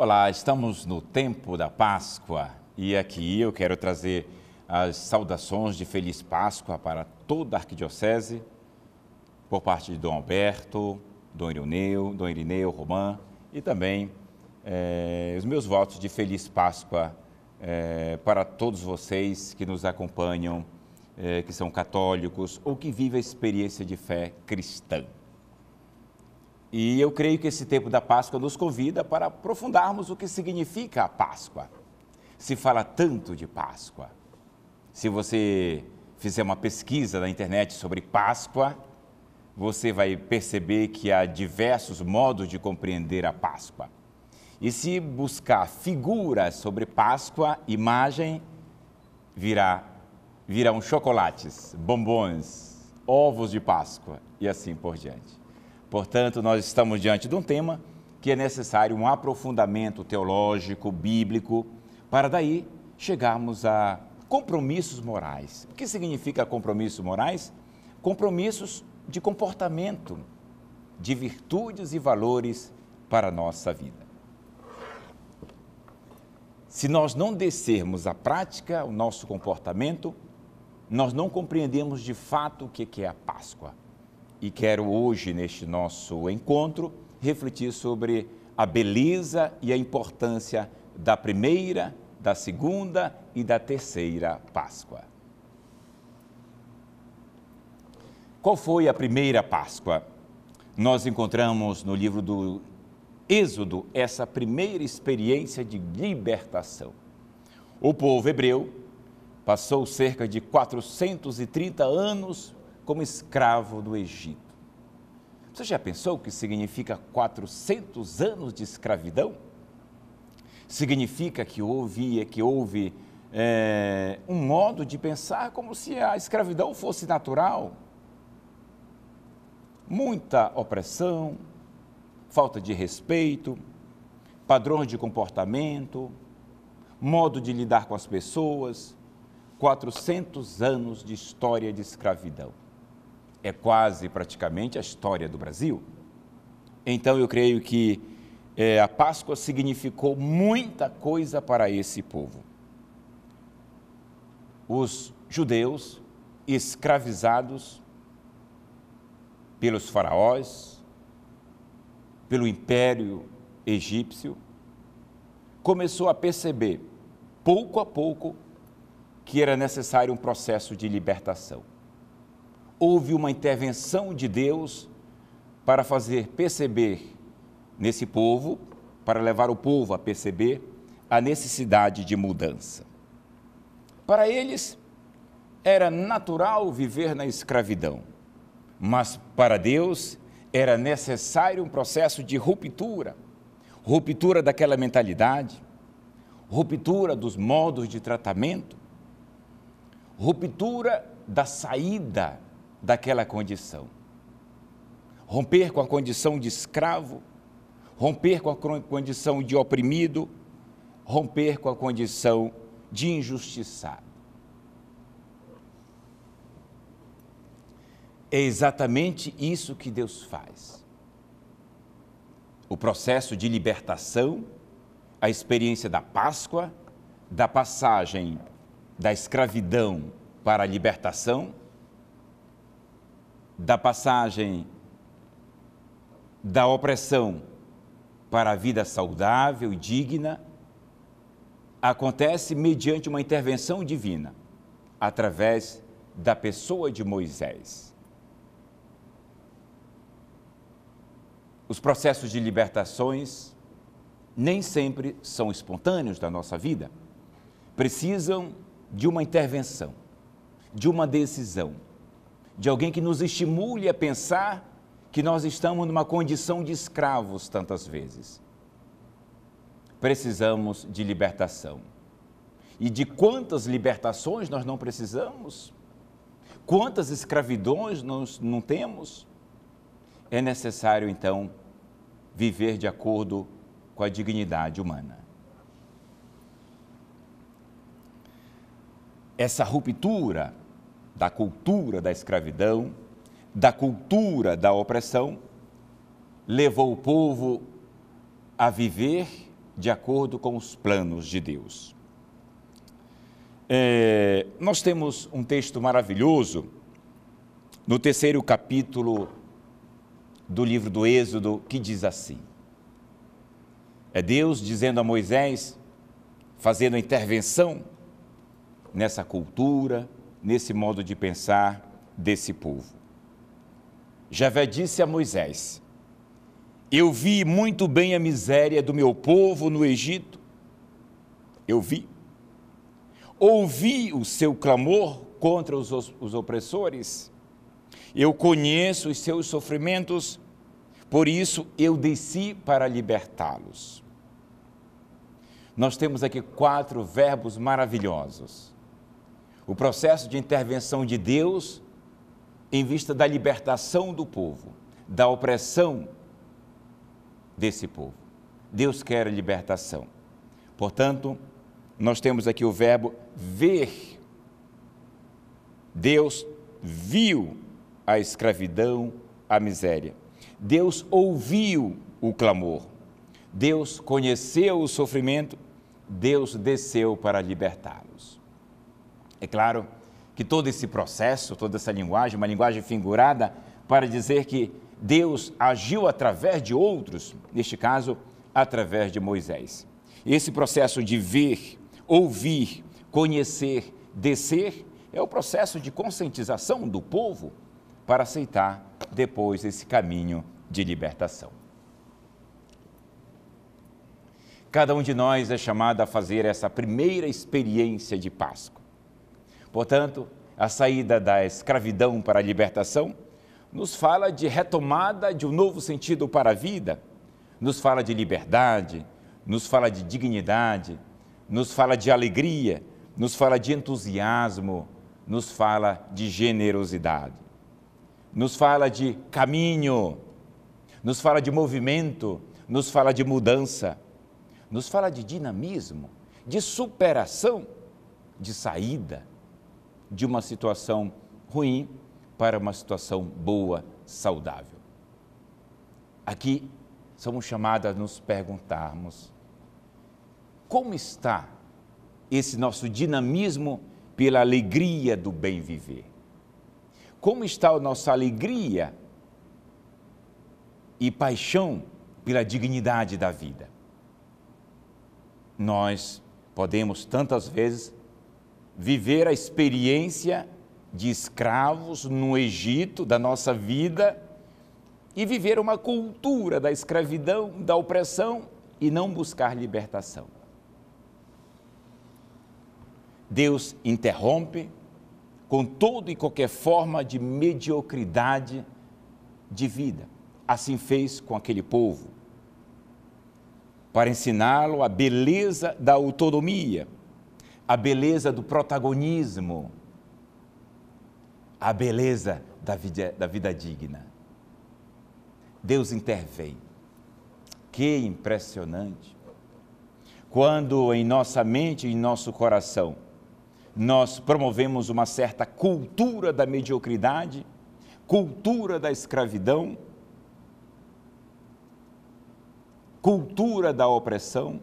Olá, estamos no tempo da Páscoa e aqui eu quero trazer as saudações de Feliz Páscoa para toda a Arquidiocese, por parte de Dom Alberto, Dom Irineu, Dom Irineu Romã e também eh, os meus votos de Feliz Páscoa eh, para todos vocês que nos acompanham, eh, que são católicos ou que vivem a experiência de fé cristã. E eu creio que esse tempo da Páscoa nos convida para aprofundarmos o que significa a Páscoa. Se fala tanto de Páscoa. Se você fizer uma pesquisa na internet sobre Páscoa, você vai perceber que há diversos modos de compreender a Páscoa. E se buscar figuras sobre Páscoa, imagem, virá, virão chocolates, bombons, ovos de Páscoa e assim por diante. Portanto, nós estamos diante de um tema que é necessário um aprofundamento teológico, bíblico, para daí chegarmos a compromissos morais. O que significa compromissos morais? Compromissos de comportamento, de virtudes e valores para a nossa vida. Se nós não descermos à prática o nosso comportamento, nós não compreendemos de fato o que é a Páscoa e quero hoje, neste nosso encontro, refletir sobre a beleza e a importância da primeira, da segunda e da terceira Páscoa. Qual foi a primeira Páscoa? Nós encontramos no livro do Êxodo essa primeira experiência de libertação. O povo hebreu passou cerca de 430 anos como escravo do Egito. Você já pensou o que significa 400 anos de escravidão? Significa que houve, é que houve é, um modo de pensar como se a escravidão fosse natural. Muita opressão, falta de respeito, padrões de comportamento, modo de lidar com as pessoas, 400 anos de história de escravidão é quase praticamente a história do Brasil. Então eu creio que é, a Páscoa significou muita coisa para esse povo. Os judeus escravizados pelos faraós, pelo império egípcio, começou a perceber pouco a pouco que era necessário um processo de libertação houve uma intervenção de Deus para fazer perceber nesse povo, para levar o povo a perceber a necessidade de mudança. Para eles, era natural viver na escravidão, mas para Deus era necessário um processo de ruptura ruptura daquela mentalidade, ruptura dos modos de tratamento, ruptura da saída daquela condição. Romper com a condição de escravo, romper com a condição de oprimido, romper com a condição de injustiçado. É exatamente isso que Deus faz. O processo de libertação, a experiência da Páscoa, da passagem da escravidão para a libertação, da passagem da opressão para a vida saudável e digna acontece mediante uma intervenção divina, através da pessoa de Moisés. Os processos de libertações nem sempre são espontâneos da nossa vida, precisam de uma intervenção, de uma decisão de alguém que nos estimule a pensar que nós estamos numa condição de escravos tantas vezes. Precisamos de libertação. E de quantas libertações nós não precisamos? Quantas escravidões nós não temos? É necessário, então, viver de acordo com a dignidade humana. Essa ruptura da cultura da escravidão, da cultura da opressão, levou o povo a viver de acordo com os planos de Deus. É, nós temos um texto maravilhoso no terceiro capítulo do livro do Êxodo que diz assim: É Deus dizendo a Moisés, fazendo a intervenção nessa cultura, nesse modo de pensar desse povo. Javé disse a Moisés: Eu vi muito bem a miséria do meu povo no Egito. Eu vi. Ouvi o seu clamor contra os, os opressores. Eu conheço os seus sofrimentos. Por isso eu desci para libertá-los. Nós temos aqui quatro verbos maravilhosos: o processo de intervenção de Deus em vista da libertação do povo, da opressão desse povo. Deus quer a libertação. Portanto, nós temos aqui o verbo ver. Deus viu a escravidão, a miséria. Deus ouviu o clamor. Deus conheceu o sofrimento. Deus desceu para libertá-lo. É claro que todo esse processo, toda essa linguagem, uma linguagem figurada, para dizer que Deus agiu através de outros, neste caso, através de Moisés. Esse processo de ver, ouvir, conhecer, descer, é o processo de conscientização do povo para aceitar depois esse caminho de libertação. Cada um de nós é chamado a fazer essa primeira experiência de Páscoa Portanto, a saída da escravidão para a libertação nos fala de retomada de um novo sentido para a vida, nos fala de liberdade, nos fala de dignidade, nos fala de alegria, nos fala de entusiasmo, nos fala de generosidade, nos fala de caminho, nos fala de movimento, nos fala de mudança, nos fala de dinamismo, de superação, de saída de uma situação ruim para uma situação boa, saudável. Aqui somos chamados a nos perguntarmos como está esse nosso dinamismo pela alegria do bem viver? Como está a nossa alegria e paixão pela dignidade da vida? Nós podemos tantas vezes viver a experiência de escravos no Egito, da nossa vida, e viver uma cultura da escravidão, da opressão e não buscar libertação. Deus interrompe com todo e qualquer forma de mediocridade de vida. Assim fez com aquele povo, para ensiná-lo a beleza da autonomia a beleza do protagonismo, a beleza da vida, da vida digna. Deus intervém. Que impressionante! Quando em nossa mente e em nosso coração nós promovemos uma certa cultura da mediocridade, cultura da escravidão, cultura da opressão,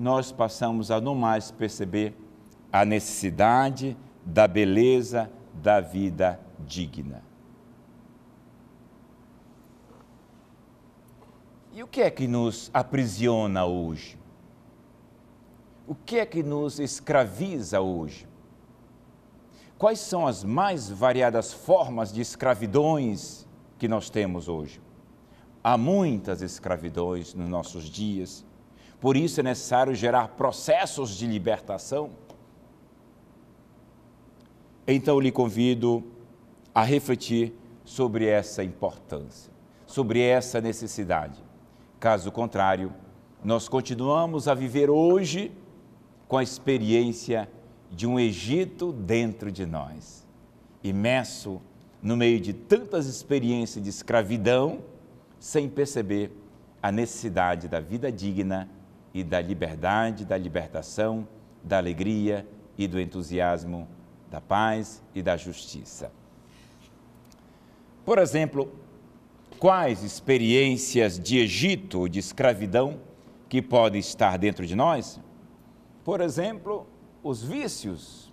nós passamos a não mais perceber a necessidade da beleza da vida digna. E o que é que nos aprisiona hoje? O que é que nos escraviza hoje? Quais são as mais variadas formas de escravidões que nós temos hoje? Há muitas escravidões nos nossos dias por isso é necessário gerar processos de libertação. Então eu lhe convido a refletir sobre essa importância, sobre essa necessidade. Caso contrário, nós continuamos a viver hoje com a experiência de um Egito dentro de nós, imerso no meio de tantas experiências de escravidão, sem perceber a necessidade da vida digna e da liberdade, da libertação, da alegria e do entusiasmo, da paz e da justiça. Por exemplo, quais experiências de Egito, de escravidão, que podem estar dentro de nós? Por exemplo, os vícios.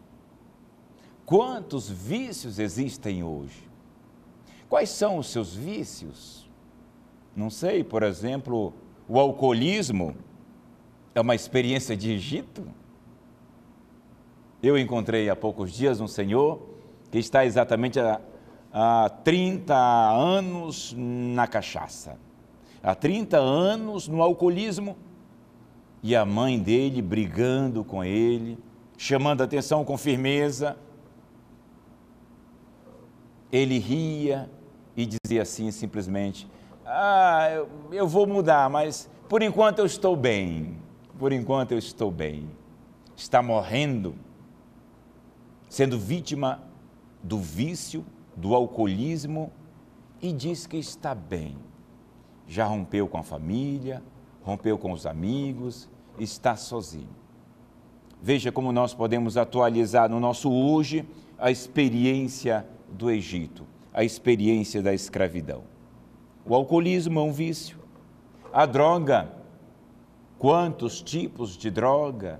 Quantos vícios existem hoje? Quais são os seus vícios? Não sei, por exemplo, o alcoolismo é uma experiência de Egito? Eu encontrei há poucos dias um senhor que está exatamente há, há 30 anos na cachaça, há 30 anos no alcoolismo, e a mãe dele brigando com ele, chamando atenção com firmeza. Ele ria e dizia assim simplesmente: Ah, eu, eu vou mudar, mas por enquanto eu estou bem. Por enquanto eu estou bem. Está morrendo, sendo vítima do vício, do alcoolismo e diz que está bem. Já rompeu com a família, rompeu com os amigos, está sozinho. Veja como nós podemos atualizar no nosso hoje a experiência do Egito, a experiência da escravidão. O alcoolismo é um vício, a droga quantos tipos de droga,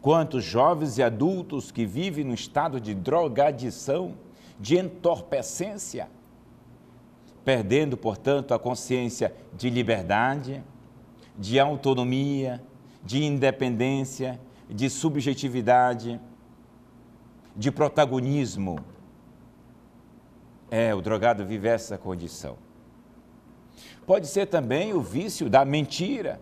quantos jovens e adultos que vivem no estado de drogadição, de entorpecência, perdendo, portanto, a consciência de liberdade, de autonomia, de independência, de subjetividade, de protagonismo. É, o drogado vive essa condição. Pode ser também o vício da mentira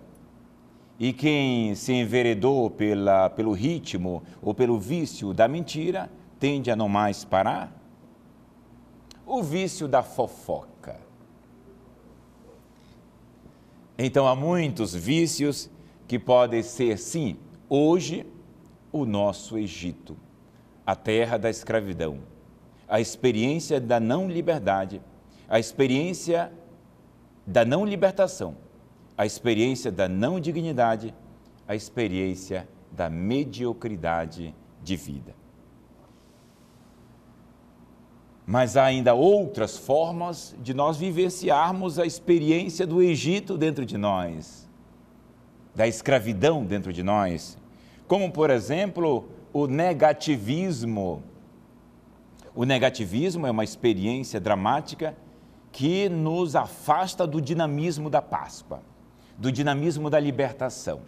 e quem se enveredou pela, pelo ritmo ou pelo vício da mentira tende a não mais parar? O vício da fofoca. Então há muitos vícios que podem ser, sim, hoje, o nosso Egito, a terra da escravidão, a experiência da não liberdade, a experiência da não libertação a experiência da não dignidade, a experiência da mediocridade de vida. Mas há ainda outras formas de nós vivenciarmos a experiência do Egito dentro de nós, da escravidão dentro de nós, como, por exemplo, o negativismo. O negativismo é uma experiência dramática que nos afasta do dinamismo da Páscoa do dinamismo da libertação.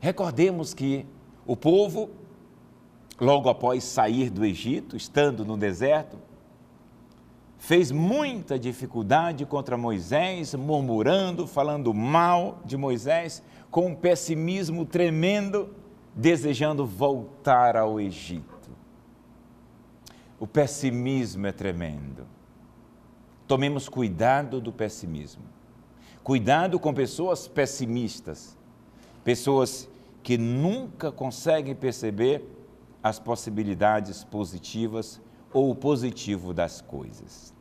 Recordemos que o povo, logo após sair do Egito, estando no deserto, fez muita dificuldade contra Moisés, murmurando, falando mal de Moisés, com um pessimismo tremendo, desejando voltar ao Egito. O pessimismo é tremendo. Tomemos cuidado do pessimismo. Cuidado com pessoas pessimistas, pessoas que nunca conseguem perceber as possibilidades positivas ou o positivo das coisas.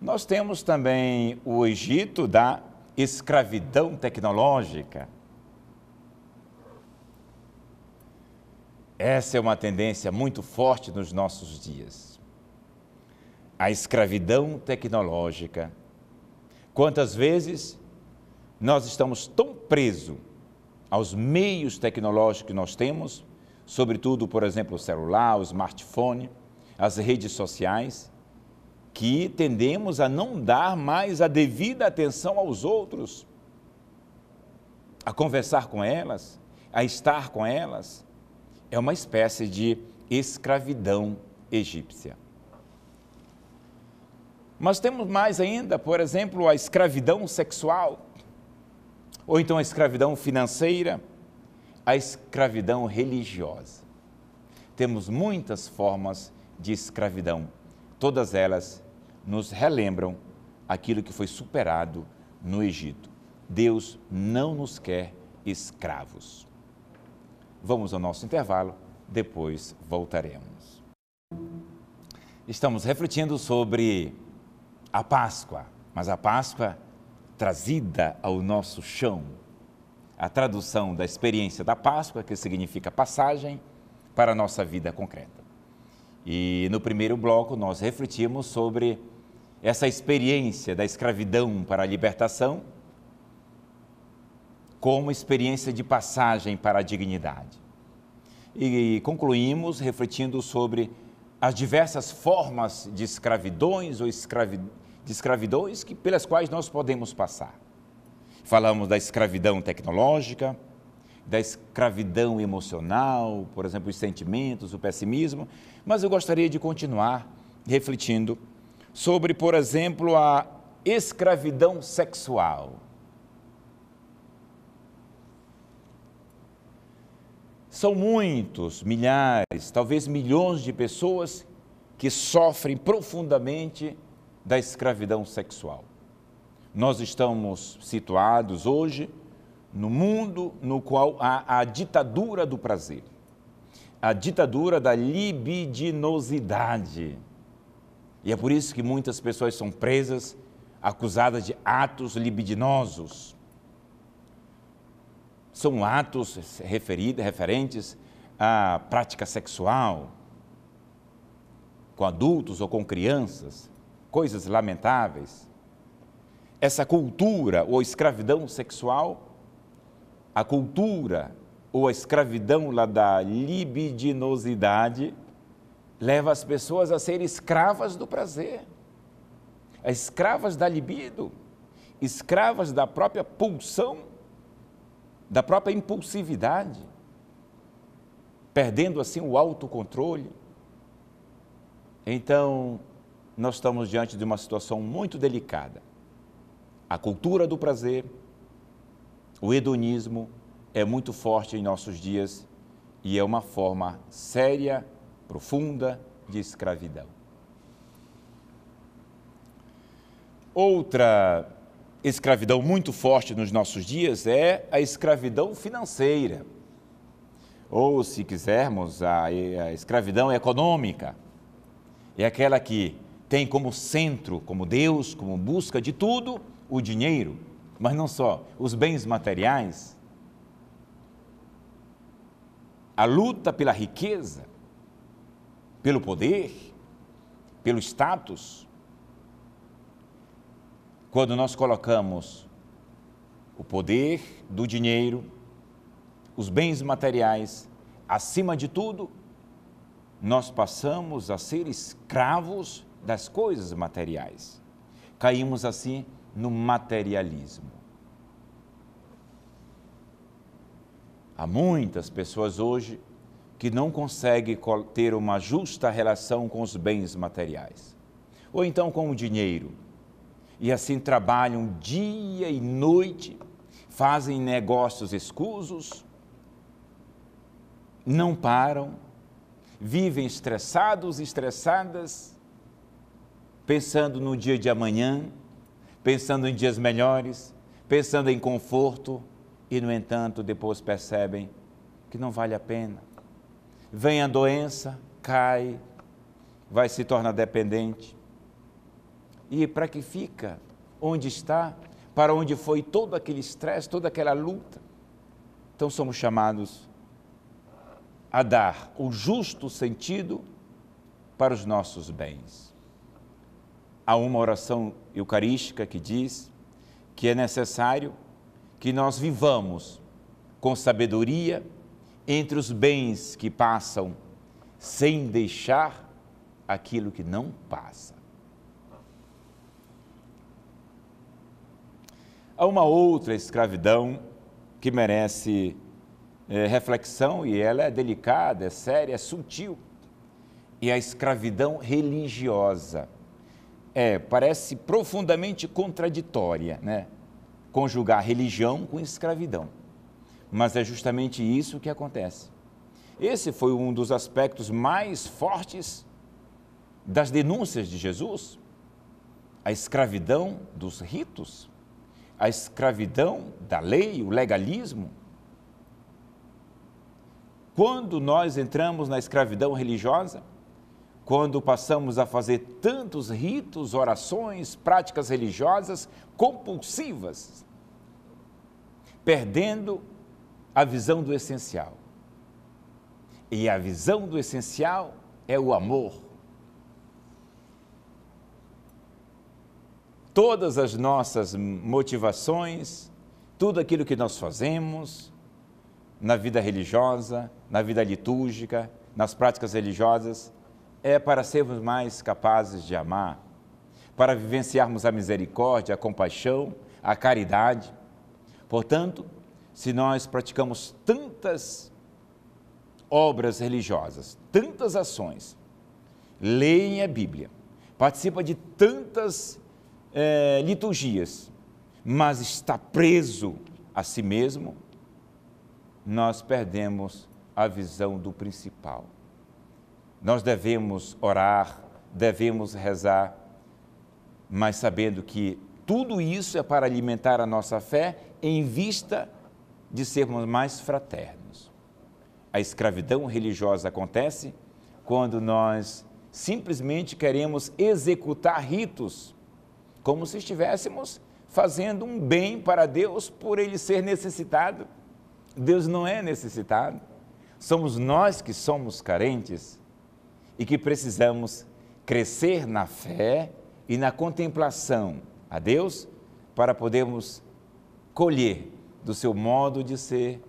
Nós temos também o Egito da escravidão tecnológica. Essa é uma tendência muito forte nos nossos dias. A escravidão tecnológica Quantas vezes nós estamos tão presos aos meios tecnológicos que nós temos, sobretudo, por exemplo, o celular, o smartphone, as redes sociais, que tendemos a não dar mais a devida atenção aos outros, a conversar com elas, a estar com elas. É uma espécie de escravidão egípcia. Mas temos mais ainda, por exemplo, a escravidão sexual, ou então a escravidão financeira, a escravidão religiosa. Temos muitas formas de escravidão. Todas elas nos relembram aquilo que foi superado no Egito. Deus não nos quer escravos. Vamos ao nosso intervalo, depois voltaremos. Estamos refletindo sobre a Páscoa, mas a Páscoa trazida ao nosso chão. A tradução da experiência da Páscoa, que significa passagem, para a nossa vida concreta. E no primeiro bloco nós refletimos sobre essa experiência da escravidão para a libertação como experiência de passagem para a dignidade. E concluímos refletindo sobre as diversas formas de escravidões ou escravidões de escravidões que, pelas quais nós podemos passar. Falamos da escravidão tecnológica, da escravidão emocional, por exemplo, os sentimentos, o pessimismo, mas eu gostaria de continuar refletindo sobre, por exemplo, a escravidão sexual. São muitos, milhares, talvez milhões de pessoas que sofrem profundamente da escravidão sexual. Nós estamos situados hoje no mundo no qual há a ditadura do prazer, a ditadura da libidinosidade. E é por isso que muitas pessoas são presas, acusadas de atos libidinosos. São atos referidos, referentes à prática sexual com adultos ou com crianças coisas lamentáveis, essa cultura ou escravidão sexual, a cultura ou a escravidão lá da libidinosidade, leva as pessoas a serem escravas do prazer, escravas da libido, escravas da própria pulsão, da própria impulsividade, perdendo assim o autocontrole. Então, nós estamos diante de uma situação muito delicada. A cultura do prazer, o hedonismo é muito forte em nossos dias e é uma forma séria, profunda de escravidão. Outra escravidão muito forte nos nossos dias é a escravidão financeira, ou se quisermos, a, a escravidão econômica. É aquela que tem como centro, como Deus, como busca de tudo, o dinheiro, mas não só, os bens materiais, a luta pela riqueza, pelo poder, pelo status. Quando nós colocamos o poder do dinheiro, os bens materiais, acima de tudo, nós passamos a ser escravos das coisas materiais. Caímos assim no materialismo. Há muitas pessoas hoje que não conseguem ter uma justa relação com os bens materiais, ou então com o dinheiro, e assim trabalham dia e noite, fazem negócios escusos, não param, vivem estressados e estressadas, pensando no dia de amanhã, pensando em dias melhores, pensando em conforto, e no entanto depois percebem que não vale a pena. Vem a doença, cai, vai se tornar dependente. E para que fica? Onde está? Para onde foi todo aquele estresse, toda aquela luta? Então somos chamados a dar o justo sentido para os nossos bens. Há uma oração eucarística que diz que é necessário que nós vivamos com sabedoria entre os bens que passam, sem deixar aquilo que não passa. Há uma outra escravidão que merece é, reflexão e ela é delicada, é séria, é sutil. E a escravidão religiosa. É, parece profundamente contraditória, né? Conjugar religião com escravidão. Mas é justamente isso que acontece. Esse foi um dos aspectos mais fortes das denúncias de Jesus: a escravidão dos ritos, a escravidão da lei, o legalismo. Quando nós entramos na escravidão religiosa, quando passamos a fazer tantos ritos, orações, práticas religiosas compulsivas, perdendo a visão do essencial. E a visão do essencial é o amor. Todas as nossas motivações, tudo aquilo que nós fazemos na vida religiosa, na vida litúrgica, nas práticas religiosas, é para sermos mais capazes de amar, para vivenciarmos a misericórdia, a compaixão, a caridade. Portanto, se nós praticamos tantas obras religiosas, tantas ações, leem a Bíblia, participa de tantas é, liturgias, mas está preso a si mesmo, nós perdemos a visão do principal. Nós devemos orar, devemos rezar, mas sabendo que tudo isso é para alimentar a nossa fé em vista de sermos mais fraternos. A escravidão religiosa acontece quando nós simplesmente queremos executar ritos, como se estivéssemos fazendo um bem para Deus por ele ser necessitado. Deus não é necessitado, somos nós que somos carentes e que precisamos crescer na fé e na contemplação a Deus para podermos colher do seu modo de ser,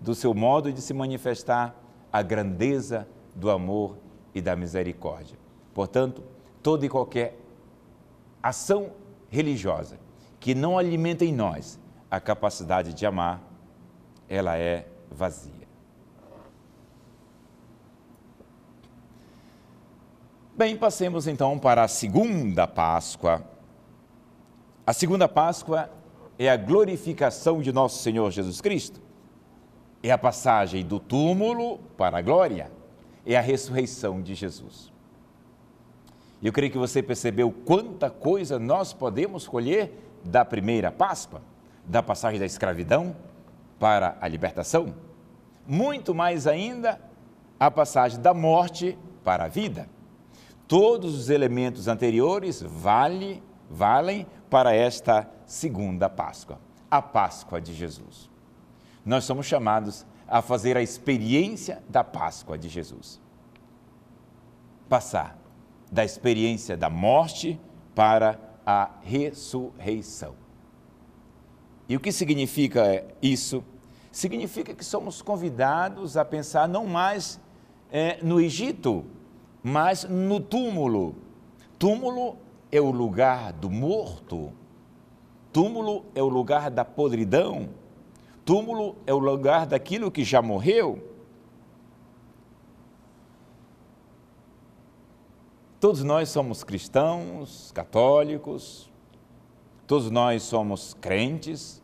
do seu modo de se manifestar a grandeza do amor e da misericórdia. Portanto, toda e qualquer ação religiosa que não alimenta em nós a capacidade de amar, ela é vazia. Bem, passemos então para a segunda Páscoa. A segunda Páscoa é a glorificação de nosso Senhor Jesus Cristo. É a passagem do túmulo para a glória. É a ressurreição de Jesus. Eu creio que você percebeu quanta coisa nós podemos colher da primeira Páscoa, da passagem da escravidão para a libertação. Muito mais ainda, a passagem da morte para a vida. Todos os elementos anteriores vale, valem para esta segunda Páscoa, a Páscoa de Jesus. Nós somos chamados a fazer a experiência da Páscoa de Jesus. Passar da experiência da morte para a ressurreição. E o que significa isso? Significa que somos convidados a pensar não mais é, no Egito, mas no túmulo, túmulo é o lugar do morto, túmulo é o lugar da podridão, túmulo é o lugar daquilo que já morreu. Todos nós somos cristãos, católicos, todos nós somos crentes,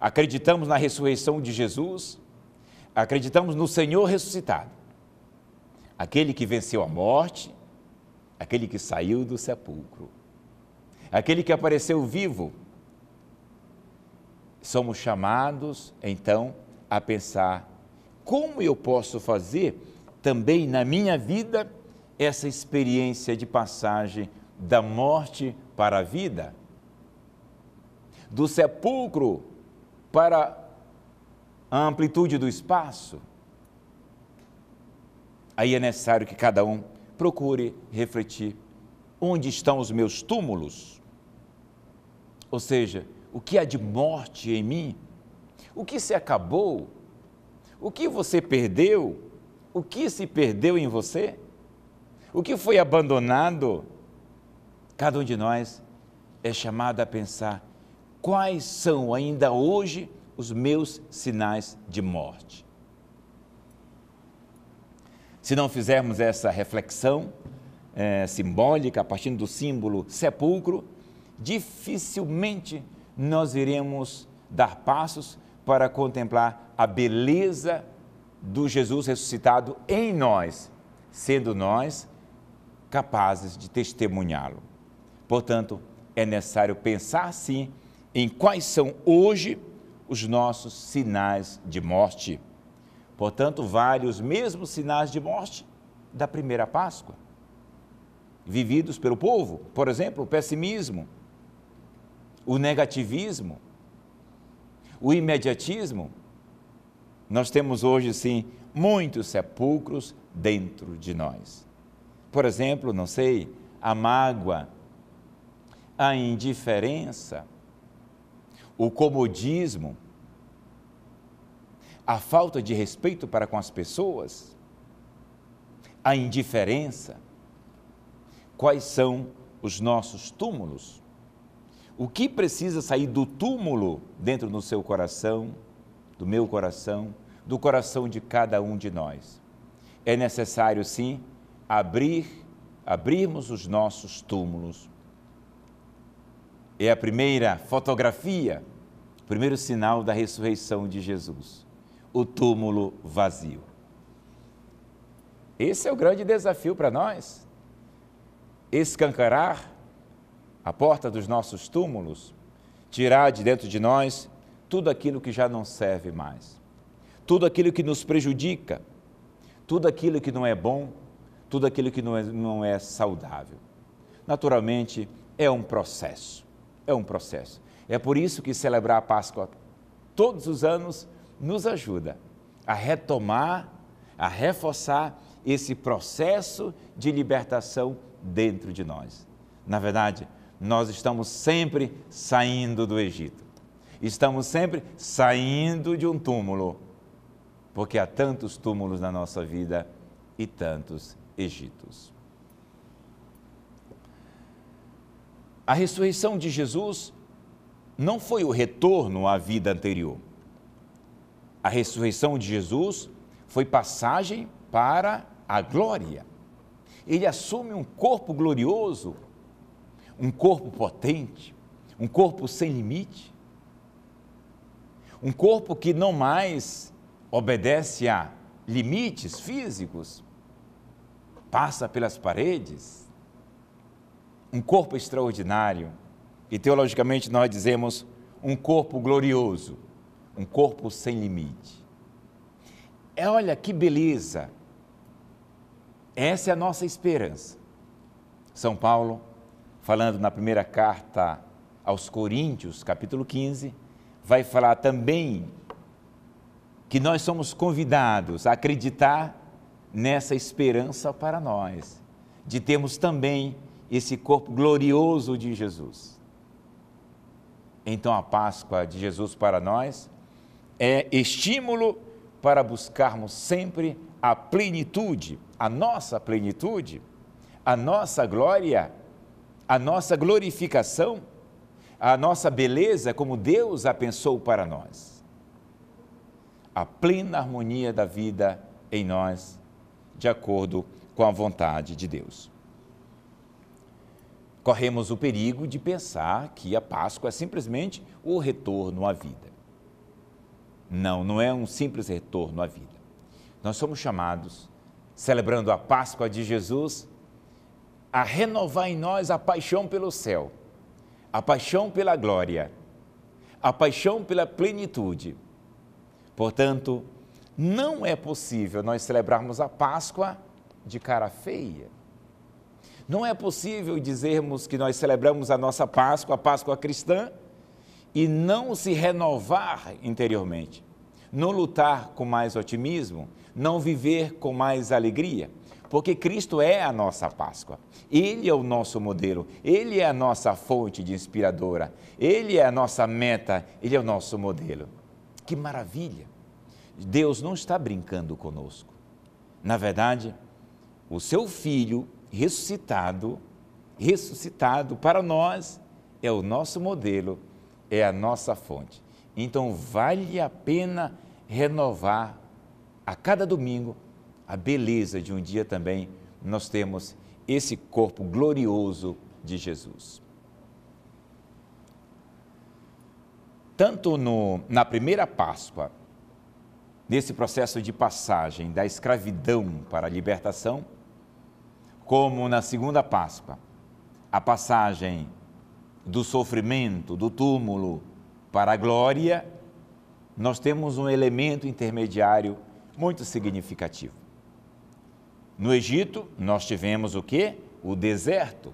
acreditamos na ressurreição de Jesus, acreditamos no Senhor ressuscitado aquele que venceu a morte, aquele que saiu do sepulcro, aquele que apareceu vivo. Somos chamados, então, a pensar como eu posso fazer também na minha vida essa experiência de passagem da morte para a vida, do sepulcro para a amplitude do espaço. Aí é necessário que cada um procure refletir: onde estão os meus túmulos? Ou seja, o que há de morte em mim? O que se acabou? O que você perdeu? O que se perdeu em você? O que foi abandonado? Cada um de nós é chamado a pensar quais são ainda hoje os meus sinais de morte. Se não fizermos essa reflexão é, simbólica, a partir do símbolo sepulcro, dificilmente nós iremos dar passos para contemplar a beleza do Jesus ressuscitado em nós, sendo nós capazes de testemunhá-lo. Portanto, é necessário pensar sim em quais são hoje os nossos sinais de morte. Portanto, vale os mesmos sinais de morte da primeira Páscoa, vividos pelo povo. Por exemplo, o pessimismo, o negativismo, o imediatismo. Nós temos hoje, sim, muitos sepulcros dentro de nós. Por exemplo, não sei, a mágoa, a indiferença, o comodismo a falta de respeito para com as pessoas, a indiferença. Quais são os nossos túmulos? O que precisa sair do túmulo dentro do seu coração, do meu coração, do coração de cada um de nós? É necessário sim abrir, abrirmos os nossos túmulos. É a primeira fotografia, o primeiro sinal da ressurreição de Jesus o túmulo vazio. Esse é o grande desafio para nós. Escancarar a porta dos nossos túmulos, tirar de dentro de nós tudo aquilo que já não serve mais, tudo aquilo que nos prejudica, tudo aquilo que não é bom, tudo aquilo que não é, não é saudável. Naturalmente, é um processo. É um processo. É por isso que celebrar a Páscoa todos os anos nos ajuda a retomar, a reforçar esse processo de libertação dentro de nós. Na verdade, nós estamos sempre saindo do Egito. Estamos sempre saindo de um túmulo, porque há tantos túmulos na nossa vida e tantos Egitos. A ressurreição de Jesus não foi o retorno à vida anterior a ressurreição de Jesus foi passagem para a glória. Ele assume um corpo glorioso, um corpo potente, um corpo sem limite, um corpo que não mais obedece a limites físicos, passa pelas paredes, um corpo extraordinário e teologicamente nós dizemos um corpo glorioso um corpo sem limite. É, olha que beleza! Essa é a nossa esperança. São Paulo, falando na primeira carta aos Coríntios, capítulo 15, vai falar também que nós somos convidados a acreditar nessa esperança para nós, de termos também esse corpo glorioso de Jesus. Então a Páscoa de Jesus para nós é estímulo para buscarmos sempre a plenitude, a nossa plenitude, a nossa glória, a nossa glorificação, a nossa beleza como Deus a pensou para nós. A plena harmonia da vida em nós, de acordo com a vontade de Deus. Corremos o perigo de pensar que a Páscoa é simplesmente o retorno à vida. Não, não é um simples retorno à vida. Nós somos chamados, celebrando a Páscoa de Jesus, a renovar em nós a paixão pelo céu, a paixão pela glória, a paixão pela plenitude. Portanto, não é possível nós celebrarmos a Páscoa de cara feia. Não é possível dizermos que nós celebramos a nossa Páscoa, a Páscoa cristã, e não se renovar interiormente, não lutar com mais otimismo, não viver com mais alegria, porque Cristo é a nossa Páscoa, Ele é o nosso modelo, Ele é a nossa fonte de inspiradora, Ele é a nossa meta, Ele é o nosso modelo. Que maravilha! Deus não está brincando conosco. Na verdade, o seu Filho ressuscitado, ressuscitado para nós, é o nosso modelo é a nossa fonte. Então vale a pena renovar a cada domingo a beleza de um dia também nós temos esse corpo glorioso de Jesus. Tanto no, na primeira Páscoa, nesse processo de passagem da escravidão para a libertação, como na segunda Páscoa, a passagem do sofrimento, do túmulo para a glória, nós temos um elemento intermediário muito significativo. No Egito, nós tivemos o que? O deserto.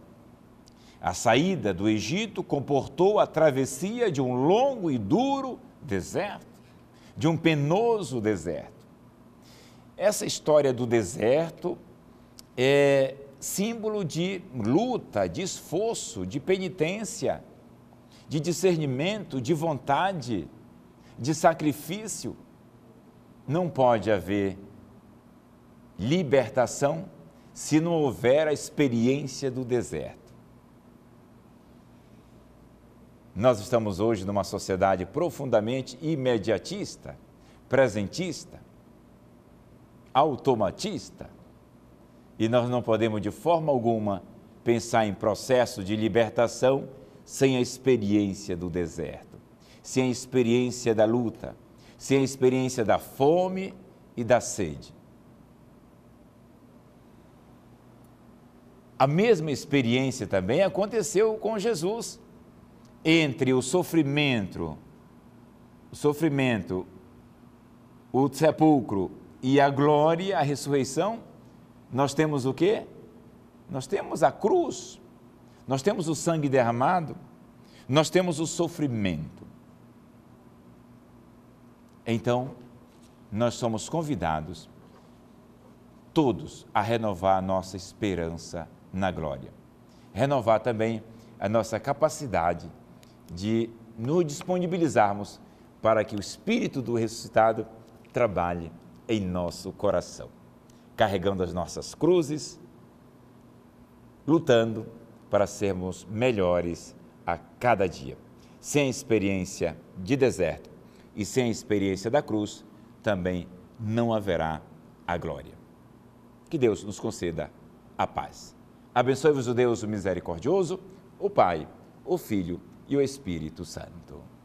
A saída do Egito comportou a travessia de um longo e duro deserto, de um penoso deserto. Essa história do deserto é símbolo de luta, de esforço, de penitência, de discernimento, de vontade, de sacrifício. Não pode haver libertação se não houver a experiência do deserto. Nós estamos hoje numa sociedade profundamente imediatista, presentista, automatista, e nós não podemos, de forma alguma, pensar em processo de libertação sem a experiência do deserto, sem a experiência da luta, sem a experiência da fome e da sede. A mesma experiência também aconteceu com Jesus. Entre o sofrimento, o sofrimento, o sepulcro e a glória, a ressurreição, nós temos o quê? Nós temos a cruz, nós temos o sangue derramado, nós temos o sofrimento. Então, nós somos convidados, todos, a renovar a nossa esperança na glória. Renovar também a nossa capacidade de nos disponibilizarmos para que o Espírito do ressuscitado trabalhe em nosso coração carregando as nossas cruzes, lutando para sermos melhores a cada dia. Sem a experiência de deserto e sem a experiência da cruz, também não haverá a glória. Que Deus nos conceda a paz. Abençoe-vos o Deus o misericordioso, o Pai, o Filho e o Espírito Santo.